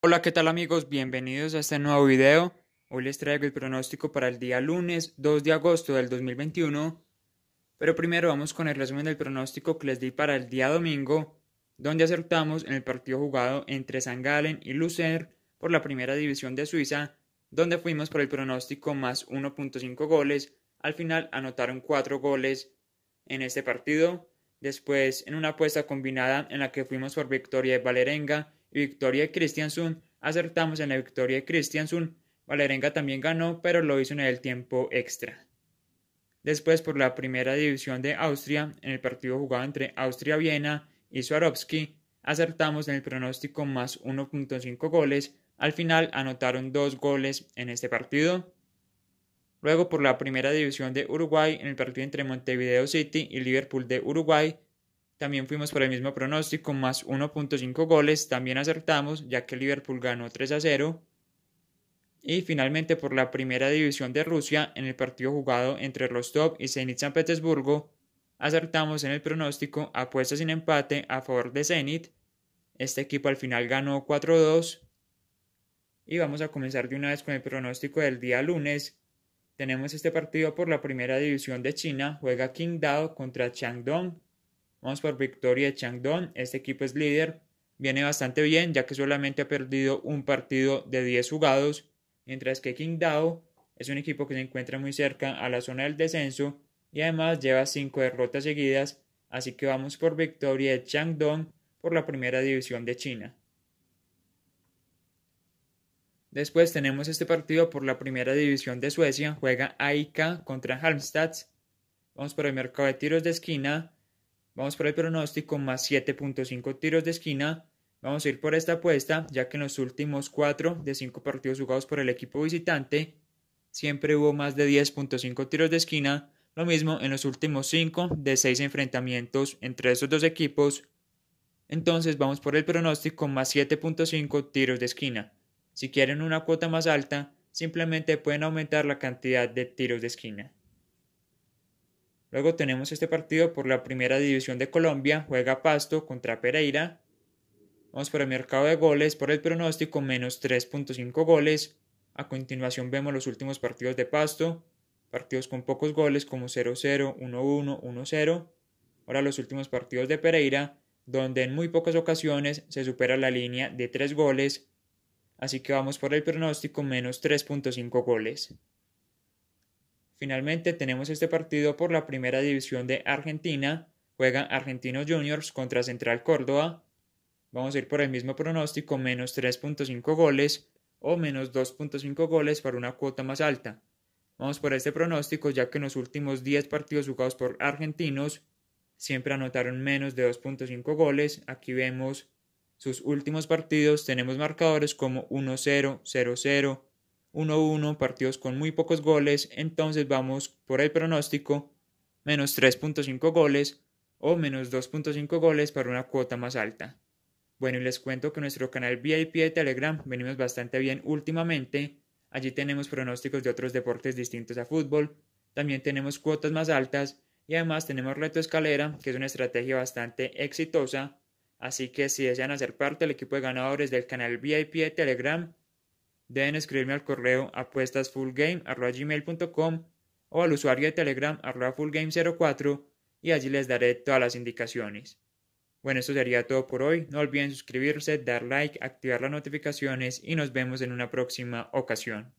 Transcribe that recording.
Hola, ¿qué tal amigos? Bienvenidos a este nuevo video. Hoy les traigo el pronóstico para el día lunes 2 de agosto del 2021. Pero primero vamos con el resumen del pronóstico que les di para el día domingo, donde acertamos en el partido jugado entre San Galen y Lucer por la primera división de Suiza, donde fuimos por el pronóstico más 1.5 goles. Al final anotaron 4 goles en este partido. Después, en una apuesta combinada en la que fuimos por victoria de Valerenga, victoria de Christiansen, acertamos en la victoria de Christiansund. Valerenga también ganó, pero lo hizo en el tiempo extra. Después, por la primera división de Austria, en el partido jugado entre Austria-Viena y Swarovski, acertamos en el pronóstico más 1.5 goles. Al final anotaron dos goles en este partido. Luego, por la primera división de Uruguay, en el partido entre Montevideo City y Liverpool de Uruguay, también fuimos por el mismo pronóstico, más 1.5 goles, también acertamos, ya que Liverpool ganó 3 a 0. Y finalmente por la primera división de Rusia, en el partido jugado entre Rostov y Zenit San Petersburgo, acertamos en el pronóstico apuesta sin empate a favor de Zenit. Este equipo al final ganó 4-2. Y vamos a comenzar de una vez con el pronóstico del día lunes. Tenemos este partido por la primera división de China. Juega Qingdao contra Changdong. Vamos por victoria de Changdong, Este equipo es líder. Viene bastante bien, ya que solamente ha perdido un partido de 10 jugados. Mientras que Qingdao es un equipo que se encuentra muy cerca a la zona del descenso y además lleva 5 derrotas seguidas. Así que vamos por victoria de Changdong por la primera división de China. Después tenemos este partido por la primera división de Suecia. Juega AIK contra Halmstad. Vamos por el mercado de tiros de esquina. Vamos por el pronóstico más 7.5 tiros de esquina. Vamos a ir por esta apuesta, ya que en los últimos 4 de 5 partidos jugados por el equipo visitante, siempre hubo más de 10.5 tiros de esquina. Lo mismo en los últimos 5 de 6 enfrentamientos entre esos dos equipos. Entonces vamos por el pronóstico más 7.5 tiros de esquina. Si quieren una cuota más alta, simplemente pueden aumentar la cantidad de tiros de esquina. Luego tenemos este partido por la Primera División de Colombia, juega Pasto contra Pereira. Vamos por el mercado de goles, por el pronóstico menos 3.5 goles. A continuación vemos los últimos partidos de Pasto, partidos con pocos goles como 0-0, 1-1, 1-0. Ahora los últimos partidos de Pereira, donde en muy pocas ocasiones se supera la línea de 3 goles. Así que vamos por el pronóstico menos 3.5 goles. Finalmente tenemos este partido por la primera división de Argentina. Juegan Argentinos Juniors contra Central Córdoba. Vamos a ir por el mismo pronóstico, menos 3.5 goles o menos 2.5 goles para una cuota más alta. Vamos por este pronóstico ya que en los últimos 10 partidos jugados por argentinos siempre anotaron menos de 2.5 goles. Aquí vemos sus últimos partidos, tenemos marcadores como 1-0, 0-0, 1-1, partidos con muy pocos goles, entonces vamos por el pronóstico menos 3.5 goles o menos 2.5 goles para una cuota más alta. Bueno, y les cuento que nuestro canal VIP de Telegram venimos bastante bien últimamente. Allí tenemos pronósticos de otros deportes distintos a fútbol, también tenemos cuotas más altas y además tenemos reto escalera, que es una estrategia bastante exitosa. Así que si desean hacer parte del equipo de ganadores del canal VIP de Telegram, Deben escribirme al correo apuestasfullgame.com o al usuario de Telegram fullgame04 y allí les daré todas las indicaciones. Bueno, esto sería todo por hoy. No olviden suscribirse, dar like, activar las notificaciones y nos vemos en una próxima ocasión.